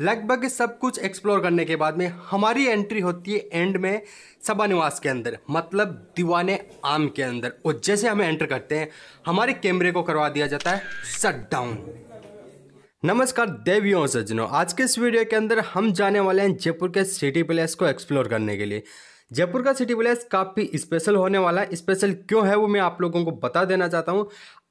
लगभग सब कुछ एक्सप्लोर करने के बाद में हमारी एंट्री होती है एंड में सभा निवास के अंदर मतलब दीवाने आम के अंदर और जैसे हम एंटर करते हैं हमारे कैमरे को करवा दिया जाता है शट डाउन नमस्कार देवियों सज्जनों आज के इस वीडियो के अंदर हम जाने वाले हैं जयपुर के सिटी प्लेस को एक्सप्लोर करने के लिए जयपुर का सिटी प्लेस काफ़ी स्पेशल होने वाला है स्पेशल क्यों है वो मैं आप लोगों को बता देना चाहता हूँ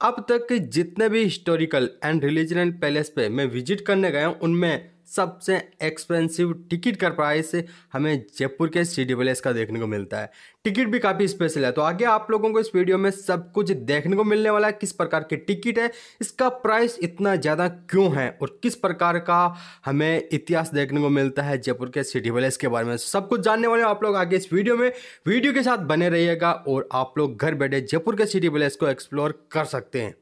अब तक जितने भी हिस्टोरिकल एंड रिलीजनल पैलेस पे मैं विजिट करने गया हूँ उनमें सबसे एक्सपेंसिव टिकट का प्राइस हमें जयपुर के सी डी का देखने को मिलता है टिकट भी काफ़ी स्पेशल है तो आगे आप लोगों को इस वीडियो में सब कुछ देखने को मिलने वाला है किस प्रकार की टिकट है इसका प्राइस इतना ज़्यादा क्यों है और किस प्रकार का हमें इतिहास देखने को मिलता है जयपुर के सिटी एस के बारे में सब कुछ जानने वाले आप लोग आगे इस वीडियो में वीडियो के साथ बने रहिएगा और आप लोग घर बैठे जयपुर के सिटी पैलेस को एक्सप्लोर कर सकते हैं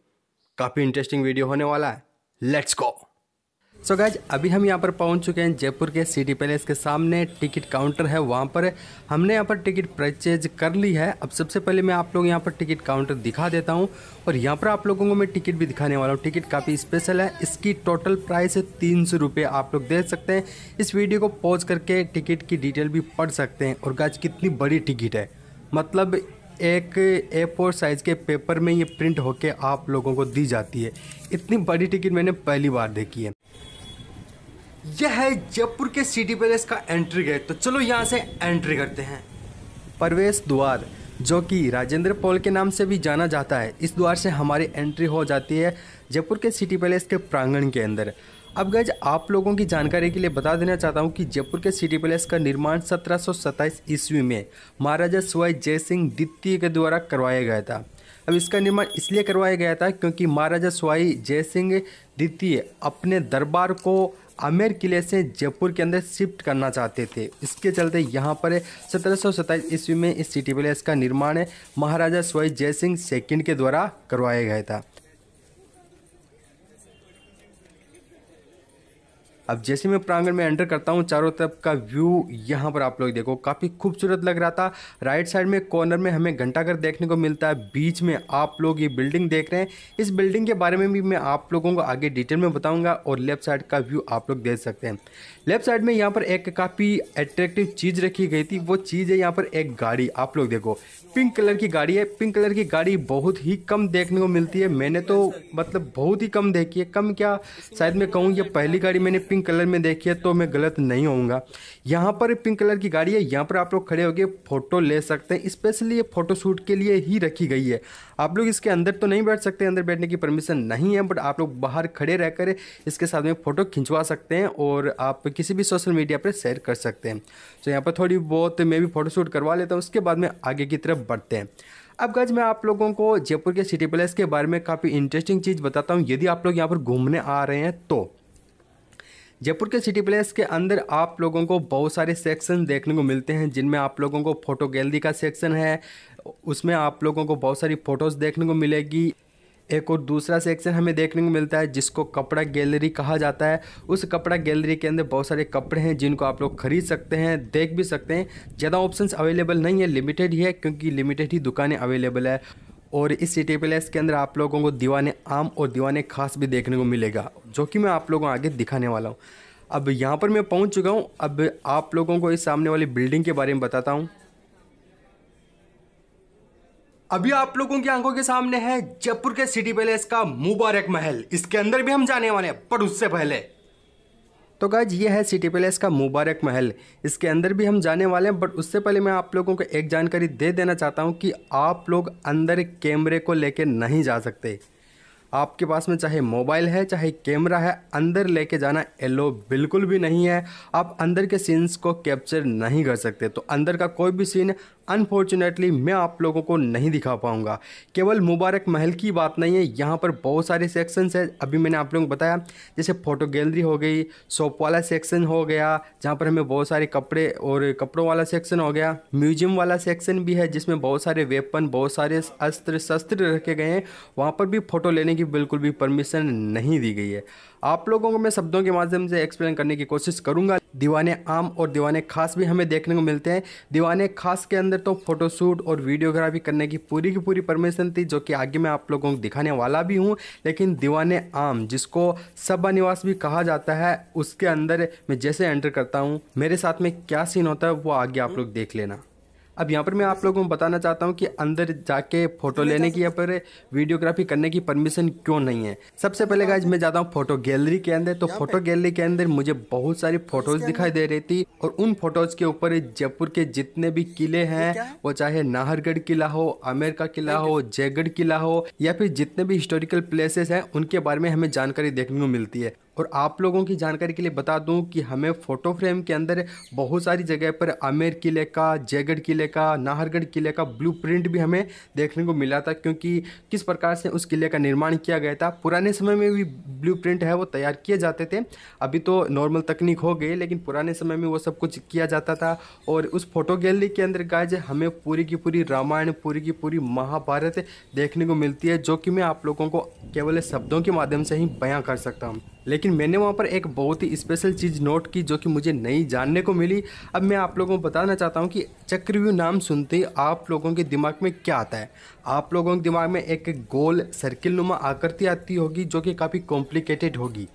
काफ़ी इंटरेस्टिंग वीडियो होने वाला है let's go so so guys अभी हम यहाँ पर पहुँच चुके हैं जयपुर के सिटी पैलेस के सामने टिकट काउंटर है वहाँ पर हमने यहाँ पर टिकट परचेज कर ली है अब सबसे पहले मैं आप लोग यहाँ पर टिकट काउंटर दिखा देता हूँ और यहाँ पर आप लोगों को मैं टिकट भी दिखाने वाला हूँ टिकट काफ़ी स्पेशल है इसकी टोटल प्राइस है तीन सौ रुपये आप लोग देख सकते हैं इस वीडियो को पॉज करके टिकट की डिटेल भी पढ़ सकते हैं और गैज कितनी बड़ी टिकट है मतलब एक ए फोर साइज़ के पेपर में ये प्रिंट होके आप लोगों को दी जाती है इतनी बड़ी टिकट मैंने पहली बार देखी है यह है जयपुर के सिटी पैलेस का एंट्री गेट तो चलो यहाँ से एंट्री करते हैं प्रवेश द्वार जो कि राजेंद्र पॉल के नाम से भी जाना जाता है इस द्वार से हमारी एंट्री हो जाती है जयपुर के सिटी पैलेस के प्रांगण के अंदर अब गज आप लोगों की जानकारी के लिए बता देना चाहता हूँ कि जयपुर के सिटी पैलेस का निर्माण सत्रह ईस्वी में महाराजा सुवाई जय सिंह द्वितीय के द्वारा करवाया गया था अब इसका निर्माण इसलिए करवाया गया था क्योंकि महाराजा सुवाई जय सिंह द्वितीय अपने दरबार को आमेर किले से जयपुर के अंदर शिफ्ट करना चाहते थे इसके चलते यहाँ पर सत्रह ईस्वी में इस सिटी पैलेस का निर्माण महाराजा स्वयं जय सिंह सेकेंड के द्वारा करवाया गया था अब जैसे मैं प्रांगण में एंटर करता हूँ चारों तरफ का व्यू यहाँ पर आप लोग देखो काफ़ी खूबसूरत लग रहा था राइट साइड में कॉर्नर में हमें घंटाघर देखने को मिलता है बीच में आप लोग ये बिल्डिंग देख रहे हैं इस बिल्डिंग के बारे में भी मैं आप लोगों को आगे डिटेल में बताऊँगा और लेफ्ट साइड का व्यू आप लोग देख सकते हैं लेफ्ट साइड में यहाँ पर एक काफ़ी अट्रैक्टिव चीज़ रखी गई थी वो चीज़ है यहाँ पर एक गाड़ी आप लोग देखो पिंक कलर की गाड़ी है पिंक कलर की गाड़ी बहुत ही कम देखने को मिलती है मैंने तो मतलब बहुत ही कम देखी है कम क्या शायद मैं कहूँ ये पहली गाड़ी मैंने पिंक पिंक कलर में देखिए तो मैं गलत नहीं होऊंगा यहाँ पर पिंक कलर की गाड़ी है यहाँ पर आप लोग खड़े होकर फ़ोटो ले सकते हैं स्पेशली ये फ़ोटोशूट के लिए ही रखी गई है आप लोग इसके अंदर तो नहीं बैठ सकते अंदर बैठने की परमिशन नहीं है बट आप लोग बाहर खड़े रहकर इसके साथ में फ़ोटो खिंचवा सकते हैं और आप किसी भी सोशल मीडिया पर शेयर कर सकते हैं तो यहाँ पर थोड़ी बहुत मैं भी फ़ोटोशूट करवा लेता हूँ उसके बाद में आगे की तरफ बढ़ते हैं अब गज मैं आप लोगों को जयपुर के सिटी प्लेस के बारे में काफ़ी इंटरेस्टिंग चीज़ बताता हूँ यदि आप लोग यहाँ पर घूमने आ रहे हैं तो जयपुर के सिटी प्लेस के अंदर आप लोगों को बहुत सारे सेक्शन देखने को मिलते हैं जिनमें आप लोगों को फ़ोटो गैलरी का सेक्शन है उसमें आप लोगों को बहुत सारी फ़ोटोज़ देखने को मिलेगी एक और दूसरा सेक्शन हमें देखने को मिलता है जिसको कपड़ा गैलरी कहा जाता है उस कपड़ा गैलरी के अंदर बहुत सारे कपड़े हैं जिनको आप लोग खरीद सकते हैं देख भी सकते हैं ज़्यादा ऑप्शंस अवेलेबल नहीं है लिमिटेड ही है क्योंकि लिमिटेड ही दुकानें अवेलेबल है और इस टी पैलेस के अंदर आप लोगों को दीवाने आम और दीवाने खास भी देखने को मिलेगा जो कि मैं आप लोगों को आगे दिखाने वाला हूँ अब यहाँ पर मैं पहुँच चुका हूँ अब आप लोगों को इस सामने वाली बिल्डिंग के बारे में बताता हूँ अभी आप लोगों की आंखों के सामने है जयपुर के सिटी पैलेस का मुबारक महल इसके अंदर भी हम जाने वाले हैं पर उससे पहले तो गाइज ये है सिटी पैलेस का मुबारक महल इसके अंदर भी हम जाने वाले हैं बट उससे पहले मैं आप लोगों को एक जानकारी दे देना चाहता हूँ कि आप लोग अंदर कैमरे को लेके नहीं जा सकते आपके पास में चाहे मोबाइल है चाहे कैमरा है अंदर लेके जाना एलो बिल्कुल भी नहीं है आप अंदर के सीन्स को कैप्चर नहीं कर सकते तो अंदर का कोई भी सीन अनफॉर्चुनेटली मैं आप लोगों को नहीं दिखा पाऊँगा केवल मुबारक महल की बात नहीं है यहाँ पर बहुत सारे सेक्शंस हैं अभी मैंने आप लोगों को बताया जैसे फ़ोटो गैलरी हो गई शॉप वाला सेक्शन हो गया जहाँ पर हमें बहुत सारे कपड़े और कपड़ों वाला सेक्शन हो गया म्यूजियम वाला सेक्शन भी है जिसमें बहुत सारे वेपन बहुत सारे अस्त्र शस्त्र रखे गए हैं वहाँ पर भी फ़ोटो लेने की बिल्कुल भी परमिशन नहीं दी गई है आप लोगों को मैं शब्दों के माध्यम से एक्सप्लेन करने की कोशिश करूँगा दीवाने आम और दीवाने खास भी हमें देखने को मिलते हैं दीवाने खास के अंदर तो फोटोशूट और वीडियोग्राफी करने की पूरी की पूरी परमिशन थी जो कि आगे मैं आप लोगों को दिखाने वाला भी हूँ लेकिन दीवाने आम जिसको सबा निवास भी कहा जाता है उसके अंदर मैं जैसे एंटर करता हूँ मेरे साथ में क्या सीन होता है वो आगे आप लोग देख लेना अब यहाँ पर मैं आप लोगों को बताना चाहता हूँ कि अंदर जाके फोटो लेने तो की या पर वीडियोग्राफी करने की परमिशन क्यों नहीं है सबसे पहले गाइज मैं जाता हूँ फोटो गैलरी के अंदर तो फोटो गैलरी के अंदर मुझे बहुत सारी फोटोज दिखाई दे रही थी और उन फोटोज के ऊपर जयपुर के जितने भी किले हैं वो चाहे नाहरगढ़ किला हो आमेर का किला हो जयगढ़ किला हो या फिर जितने भी हिस्टोरिकल प्लेसेस हैं उनके बारे में हमें जानकारी देखने को मिलती है और आप लोगों की जानकारी के लिए बता दूं कि हमें फ़ोटो फ्रेम के अंदर बहुत सारी जगह पर आमेर किले का जयगढ़ किले का नाहरगढ़ किले का ब्लूप्रिंट भी हमें देखने को मिला था क्योंकि किस प्रकार से उस किले का निर्माण किया गया था पुराने समय में भी ब्लूप्रिंट है वो तैयार किए जाते थे अभी तो नॉर्मल तकनीक हो गई लेकिन पुराने समय में वो सब कुछ किया जाता था और उस फोटो गैलरी के अंदर गाय हमें पूरी की पूरी रामायण पूरी की पूरी महाभारत देखने को मिलती है जो कि मैं आप लोगों को केवल शब्दों के माध्यम से ही बयाँ कर सकता हूँ लेकिन मैंने वहाँ पर एक बहुत ही स्पेशल चीज़ नोट की जो कि मुझे नई जानने को मिली अब मैं आप लोगों को बताना चाहता हूँ कि चक्रव्यूह नाम सुनते ही आप लोगों के दिमाग में क्या आता है आप लोगों के दिमाग में एक गोल सर्किल नुमा आकृति आती होगी जो कि काफ़ी कॉम्प्लिकेटेड होगी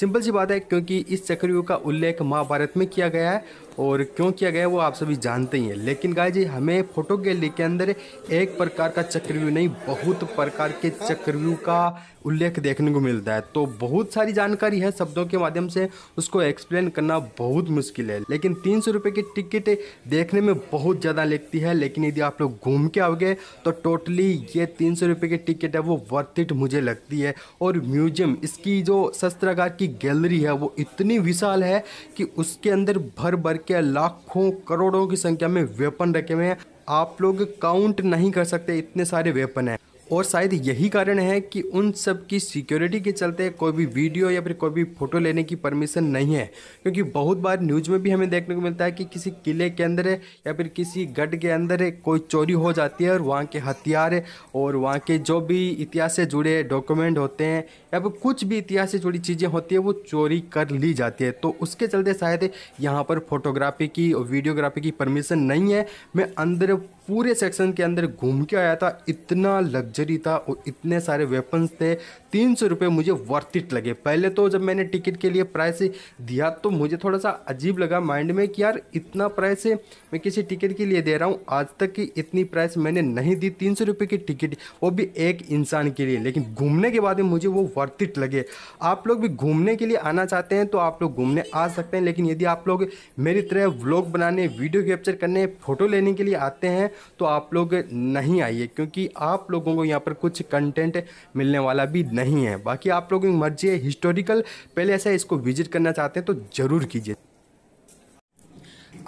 सिंपल सी बात है क्योंकि इस चक्रव्यूह का उल्लेख महाभारत में किया गया है और क्यों किया गया वो आप सभी जानते ही हैं लेकिन गाय जी हमें फोटो गैलरी के अंदर एक प्रकार का चक्रव्यूह नहीं बहुत प्रकार के चक्रव्यूह का उल्लेख देखने को मिलता है तो बहुत सारी जानकारी है शब्दों के माध्यम से उसको एक्सप्लेन करना बहुत मुश्किल है लेकिन तीन सौ रुपये की टिकट देखने में बहुत ज़्यादा लगती है लेकिन यदि आप लोग घूम के आओगे तो टोटली ये तीन सौ रुपये की टिकट है वो वर्थ इट मुझे लगती है और म्यूजियम इसकी जो शस्त्रागार की गैलरी है वो इतनी विशाल है कि उसके अंदर भर भर हैं लाखों करोड़ों की संख्या में वेपन रखे हुए हैं आप लोग काउंट नहीं कर सकते इतने सारे वेपन हैं और शायद यही कारण है कि उन सब की सिक्योरिटी के चलते कोई भी वीडियो या फिर कोई भी फ़ोटो लेने की परमिशन नहीं है क्योंकि बहुत बार न्यूज़ में भी हमें देखने को मिलता है कि किसी किले के अंदर है या फिर किसी गढ़ के अंदर है कोई चोरी हो जाती है और वहाँ के हथियार और वहाँ के जो भी इतिहास से जुड़े डॉक्यूमेंट होते हैं या फिर कुछ भी इतिहास से जुड़ी चीज़ें होती है वो चोरी कर ली जाती है तो उसके चलते शायद यहाँ पर फोटोग्राफी की और वीडियोग्राफी की परमिशन नहीं है मैं अंदर पूरे सेक्शन के अंदर घूम के आया था इतना लग्जरी था और इतने सारे वेपन्स थे तीन सौ रुपये मुझे वर्थ इट लगे पहले तो जब मैंने टिकट के लिए प्राइस दिया तो मुझे थोड़ा सा अजीब लगा माइंड में कि यार इतना प्राइस मैं किसी टिकट के लिए दे रहा हूँ आज तक की इतनी प्राइस मैंने नहीं दी तीन सौ रुपये की टिकट वो भी एक इंसान के लिए लेकिन घूमने के बाद मुझे वो वर्थ इट लगे आप लोग भी घूमने के लिए आना चाहते हैं तो आप लोग घूमने आ सकते हैं लेकिन यदि आप लोग मेरी तरह व्लॉग बनाने वीडियो कैप्चर करने फ़ोटो लेने के लिए आते हैं तो आप लोग नहीं आइए क्योंकि आप लोगों को यहाँ पर कुछ कंटेंट मिलने वाला भी नहीं है बाकी आप लोगों की मर्जी है हिस्टोरिकल पहले ऐसा इसको विजिट करना चाहते हैं तो ज़रूर कीजिए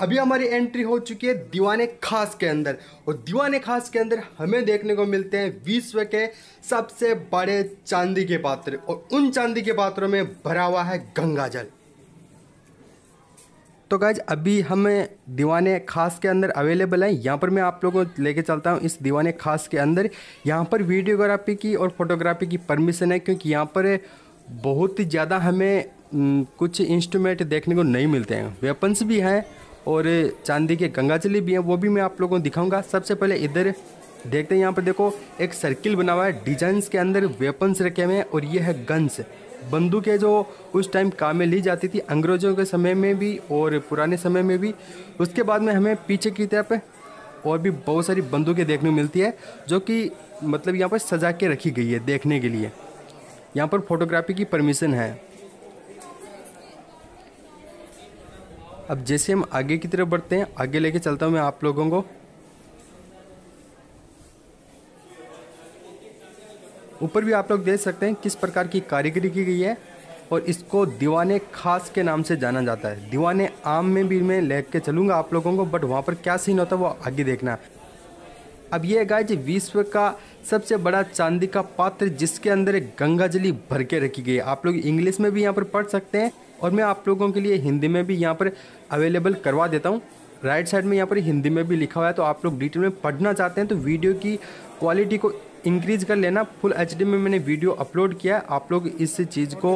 अभी हमारी एंट्री हो चुकी है दीवाने खास के अंदर और दीवाने खास के अंदर हमें देखने को मिलते हैं विश्व के सबसे बड़े चांदी के पात्र और उन चांदी के पात्रों में भरा हुआ है गंगा जल तो गाइज अभी हमें दीवाने खास के अंदर अवेलेबल हैं यहाँ पर मैं आप लोगों को लेके चलता हूँ इस दीवाने खास के अंदर यहाँ पर वीडियोग्राफी की और फोटोग्राफी की परमिशन है क्योंकि यहाँ पर बहुत ही ज़्यादा हमें कुछ इंस्ट्रूमेंट देखने को नहीं मिलते हैं वेपन्स भी हैं और चांदी के गंगाचली भी हैं वो भी मैं आप लोगों को दिखाऊंगा सबसे पहले इधर देखते हैं यहाँ पर देखो एक सर्किल बना हुआ है डिजाइंस के अंदर वेपन्स रखे हुए हैं और ये है गन्स बंदूकें जो उस टाइम काम में ली जाती थी अंग्रेज़ों के समय में भी और पुराने समय में भी उसके बाद में हमें पीछे की तरफ और भी बहुत सारी बंदूकें देखने को मिलती है जो कि मतलब यहाँ पर सजा के रखी गई है देखने के लिए यहाँ पर फोटोग्राफी की परमिशन है अब जैसे हम आगे की तरफ बढ़ते हैं आगे लेके चलता हूँ मैं आप लोगों को ऊपर भी आप लोग देख सकते हैं किस प्रकार की कारीगरी की गई है और इसको दीवाने खास के नाम से जाना जाता है दीवाने आम में भी मैं ले के चलूँगा आप लोगों को बट वहाँ पर क्या सीन होता है वो आगे देखना अब ये गाय विश्व का सबसे बड़ा चांदी का पात्र जिसके अंदर एक गंगाजली भर के रखी गई है आप लोग इंग्लिश में भी यहाँ पर पढ़ सकते हैं और मैं आप लोगों के लिए हिंदी में भी यहाँ पर अवेलेबल करवा देता हूँ राइट साइड में यहाँ पर हिंदी में भी लिखा हुआ है तो आप लोग डिटेल में पढ़ना चाहते हैं तो वीडियो की क्वालिटी को इंक्रीज कर लेना फुल एच में मैंने वीडियो अपलोड किया है आप लोग इस चीज़ को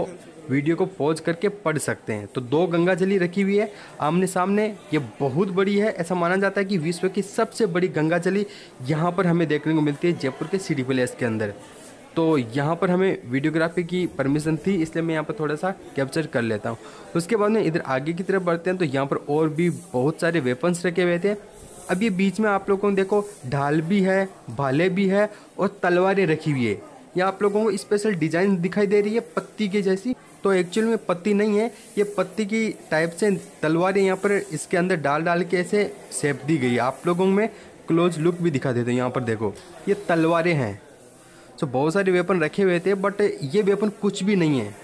वीडियो को पॉज करके पढ़ सकते हैं तो दो गंगा जली रखी हुई है आमने सामने ये बहुत बड़ी है ऐसा माना जाता है कि विश्व की सबसे बड़ी गंगा जली यहाँ पर हमें देखने को मिलती है जयपुर के सिटी प्लेस के अंदर तो यहाँ पर हमें वीडियोग्राफी की परमिशन थी इसलिए मैं यहाँ पर थोड़ा सा कैप्चर कर लेता हूँ उसके बाद में इधर आगे की तरफ बढ़ते हैं तो यहाँ पर और भी बहुत सारे वेपन्स रखे हुए थे अब ये बीच में आप लोगों को देखो ढाल भी है भाले भी है और तलवारें रखी हुई है ये आप लोगों को स्पेशल डिजाइन दिखाई दे रही है पत्ती के जैसी तो एक्चुअल में पत्ती नहीं है ये पत्ती की टाइप से तलवारें यहाँ पर इसके अंदर डाल डाल के ऐसे सेप दी गई आप लोगों में क्लोज लुक भी दिखा देते हैं यहाँ पर देखो ये तलवारें हैं सो बहुत सारे वेपन रखे हुए थे बट ये वेपन कुछ भी नहीं है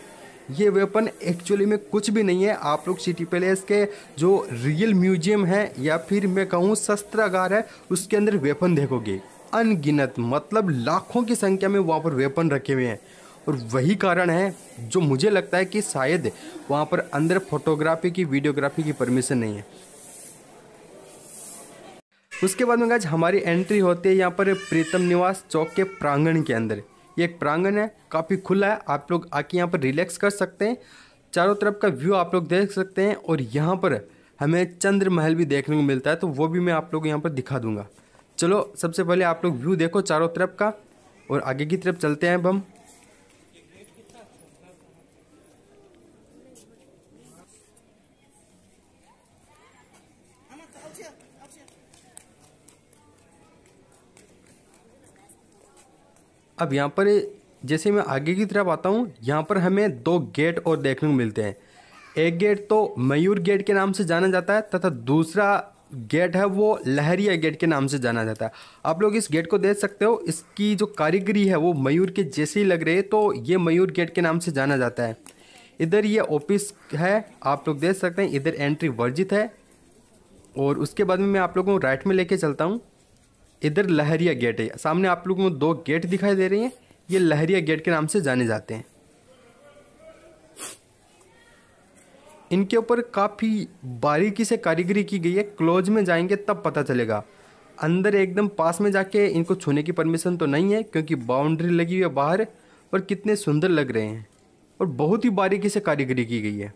ये वेपन एक्चुअली में कुछ भी नहीं है आप लोग सिटी पैलेस के जो रियल म्यूजियम है या फिर मैं कहूँ शस्त्रागार है उसके अंदर वेपन देखोगे अनगिनत मतलब लाखों की संख्या में वहाँ पर वेपन रखे हुए हैं और वही कारण है जो मुझे लगता है कि शायद वहाँ पर अंदर फोटोग्राफी की वीडियोग्राफी की परमिशन नहीं है उसके बाद में गाज हमारी एंट्री होती है यहाँ पर प्रीतम निवास चौक के प्रांगण के अंदर ये एक प्रांगण है काफ़ी खुला है आप लोग आके यहाँ पर रिलैक्स कर सकते हैं चारों तरफ का व्यू आप लोग देख सकते हैं और यहाँ पर हमें चंद्र महल भी देखने को मिलता है तो वो भी मैं आप लोग यहाँ पर दिखा दूँगा चलो सबसे पहले आप लोग व्यू देखो चारों तरफ का और आगे की तरफ चलते हैं अब हम अब यहाँ पर जैसे मैं आगे की तरफ आता हूँ यहाँ पर हमें दो गेट और देखने को मिलते हैं एक गेट तो मयूर गेट के नाम से जाना जाता है तथा दूसरा गेट है वो लहरिया गेट के नाम से जाना जाता है आप लोग इस गेट को देख सकते हो इसकी जो कारीगरी है वो मयूर के जैसे ही लग रहे हैं तो ये मयूर गेट के नाम से जाना जाता है इधर ये ऑफिस है आप लोग देख सकते हैं इधर एंट्री वर्जित है और उसके बाद में मैं आप लोगों को राइट में लेके चलता हूँ इधर लहरिया गेट है सामने आप लोगों को दो गेट दिखाई दे रही हैं ये लहरिया गेट के नाम से जाने जाते हैं इनके ऊपर काफ़ी बारीकी से कारीगरी की गई है क्लोज में जाएंगे तब पता चलेगा अंदर एकदम पास में जाके इनको छूने की परमिशन तो नहीं है क्योंकि बाउंड्री लगी हुई है बाहर और कितने सुंदर लग रहे हैं और बहुत ही बारीकी से कारीगरी की गई है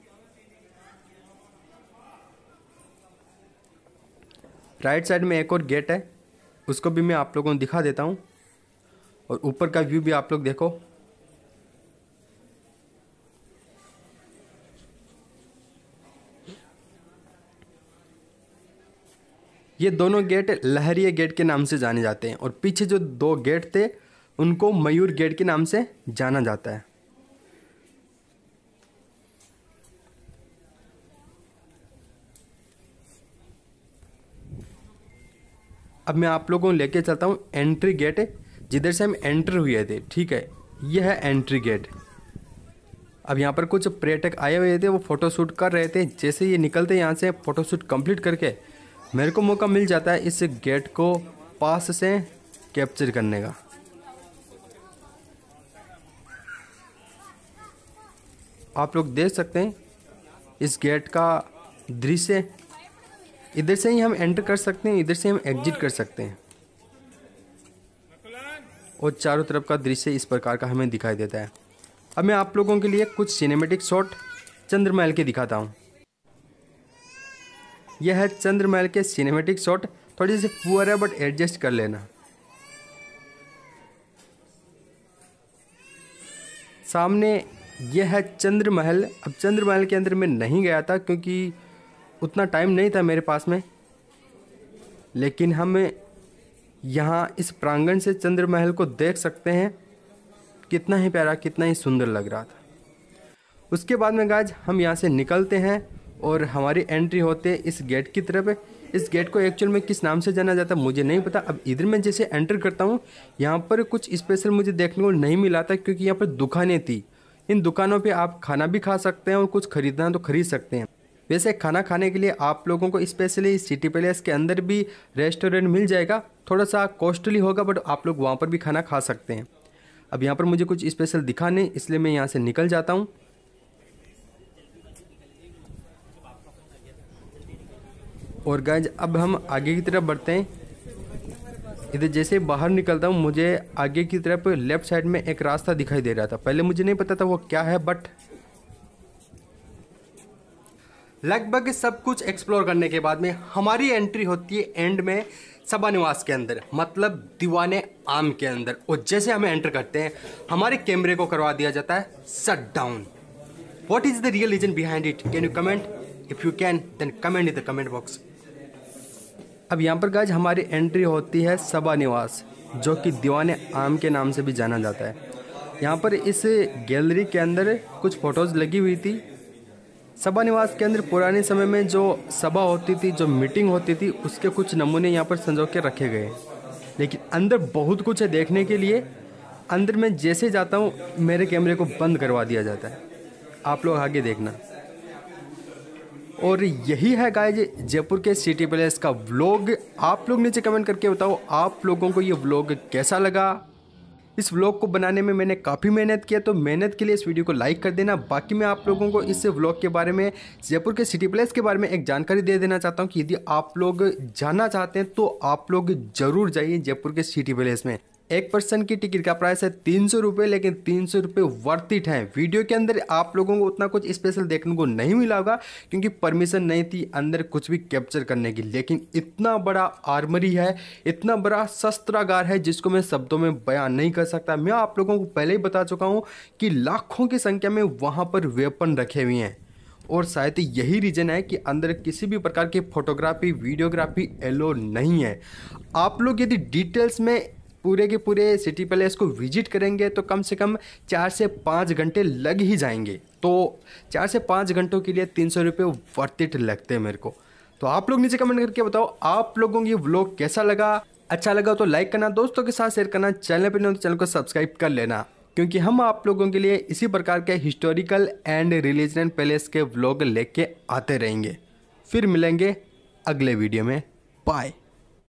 राइट साइड में एक और गेट है उसको भी मैं आप लोगों को दिखा देता हूँ और ऊपर का व्यू भी आप लोग देखो ये दोनों गेट लहरिए गेट के नाम से जाने जाते हैं और पीछे जो दो गेट थे उनको मयूर गेट के नाम से जाना जाता है अब मैं आप लोगों को लेके चलता हूँ एंट्री गेट जिधर से हम एंटर हुए थे ठीक है यह है एंट्री गेट अब यहाँ पर कुछ पर्यटक आए हुए थे वो फ़ोटोशूट कर रहे थे जैसे ये निकलते यहाँ से फ़ोटोशूट कंप्लीट करके मेरे को मौका मिल जाता है इस गेट को पास से कैप्चर करने का आप लोग देख सकते हैं इस गेट का दृश्य इधर से ही हम एंटर कर सकते हैं इधर से हम एग्जिट कर सकते हैं और चारों तरफ का दृश्य इस प्रकार का हमें दिखाई देता है अब मैं आप लोगों के लिए कुछ सिनेमेटिक शॉट चंद्रमहल के दिखाता हूँ यह है चंद्रमहल के सिनेमेटिक शॉट थोड़ी सी पुअर है बट एडजस्ट कर लेना सामने यह है चंद्रमहल अब चंद्रमहल के अंदर मैं नहीं गया था क्योंकि उतना टाइम नहीं था मेरे पास में लेकिन हम यहाँ इस प्रांगण से चंद्र महल को देख सकते हैं कितना ही प्यारा कितना ही सुंदर लग रहा था उसके बाद में गाज हम यहाँ से निकलते हैं और हमारी एंट्री होते इस गेट की तरफ इस गेट को एक्चुअल में किस नाम से जाना जाता मुझे नहीं पता अब इधर मैं जैसे एंटर करता हूँ यहाँ पर कुछ स्पेशल मुझे देखने को नहीं मिला था क्योंकि यहाँ पर दुकानें थी इन दुकानों पे आप खाना भी खा सकते हैं और कुछ खरीदना तो खरीद सकते हैं वैसे खाना खाने के लिए आप लोगों को स्पेशली सिटी पैलेस के अंदर भी रेस्टोरेंट मिल जाएगा थोड़ा सा कॉस्टली होगा बट आप लोग वहाँ पर भी खाना खा सकते हैं अब यहाँ पर मुझे कुछ स्पेशल दिखा नहीं इसलिए मैं यहाँ से निकल जाता हूँ और गाइज अब हम आगे की तरफ बढ़ते हैं इधर जैसे बाहर निकलता हूँ मुझे आगे की तरफ लेफ़्ट साइड में एक रास्ता दिखाई दे रहा था पहले मुझे नहीं पता था वो क्या है बट लगभग सब कुछ एक्सप्लोर करने के बाद में हमारी एंट्री होती है एंड में सभा निवास के अंदर मतलब दीवाने आम के अंदर और जैसे हम एंटर करते हैं हमारे कैमरे को करवा दिया जाता है shut down what is the real reason behind it can you comment if you can then comment in the comment box अब यहाँ पर गाज हमारी एंट्री होती है सबा निवास जो कि दीवाने आम के नाम से भी जाना जाता है यहाँ पर इस गैलरी के अंदर कुछ फ़ोटोज़ लगी हुई थी सभा निवास केंद्र पुराने समय में जो सभा होती थी जो मीटिंग होती थी उसके कुछ नमूने यहाँ पर संजो के रखे गए लेकिन अंदर बहुत कुछ है देखने के लिए अंदर मैं जैसे जाता हूँ मेरे कैमरे को बंद करवा दिया जाता है आप लोग आगे देखना और यही है गाय जयपुर के सिटी पैलेस का व्लॉग आप लोग नीचे कमेंट करके बताओ आप लोगों को ये व्लॉग कैसा लगा इस व्लॉग को बनाने में मैंने काफ़ी मेहनत किया तो मेहनत के लिए इस वीडियो को लाइक कर देना बाकी मैं आप लोगों को इस व्लॉग के बारे में जयपुर के सिटी प्लेस के बारे में एक जानकारी दे देना चाहता हूँ कि यदि आप लोग जाना चाहते हैं तो आप लोग ज़रूर जाइए जयपुर के सिटी प्लेस में एक पर्सन की टिकट का प्राइस है तीन सौ रुपये लेकिन तीन सौ रुपये वर्थ इट है वीडियो के अंदर आप लोगों को उतना कुछ स्पेशल देखने को नहीं मिला होगा क्योंकि परमिशन नहीं थी अंदर कुछ भी कैप्चर करने की लेकिन इतना बड़ा आर्मरी है इतना बड़ा शस्त्रागार है जिसको मैं शब्दों में बयान नहीं कर सकता मैं आप लोगों को पहले ही बता चुका हूँ कि लाखों की संख्या में वहाँ पर वेपन रखे हुए हैं और शायद यही रीज़न है कि अंदर किसी भी प्रकार की फ़ोटोग्राफी वीडियोग्राफी एलो नहीं है आप लोग यदि डिटेल्स में पूरे के पूरे सिटी पैलेस को विजिट करेंगे तो कम से कम चार से पाँच घंटे लग ही जाएंगे तो चार से पाँच घंटों के लिए तीन सौ रुपये वर्तित लगते हैं मेरे को तो आप लोग नीचे कमेंट करके बताओ आप लोगों को ये व्लॉग कैसा लगा अच्छा लगा तो लाइक करना दोस्तों के साथ शेयर करना चैनल पर नहीं तो चैनल को सब्सक्राइब कर लेना क्योंकि हम आप लोगों के लिए इसी प्रकार के हिस्टोरिकल एंड रिलीजन पैलेस के व्लॉग लेके आते रहेंगे फिर मिलेंगे अगले वीडियो में बाय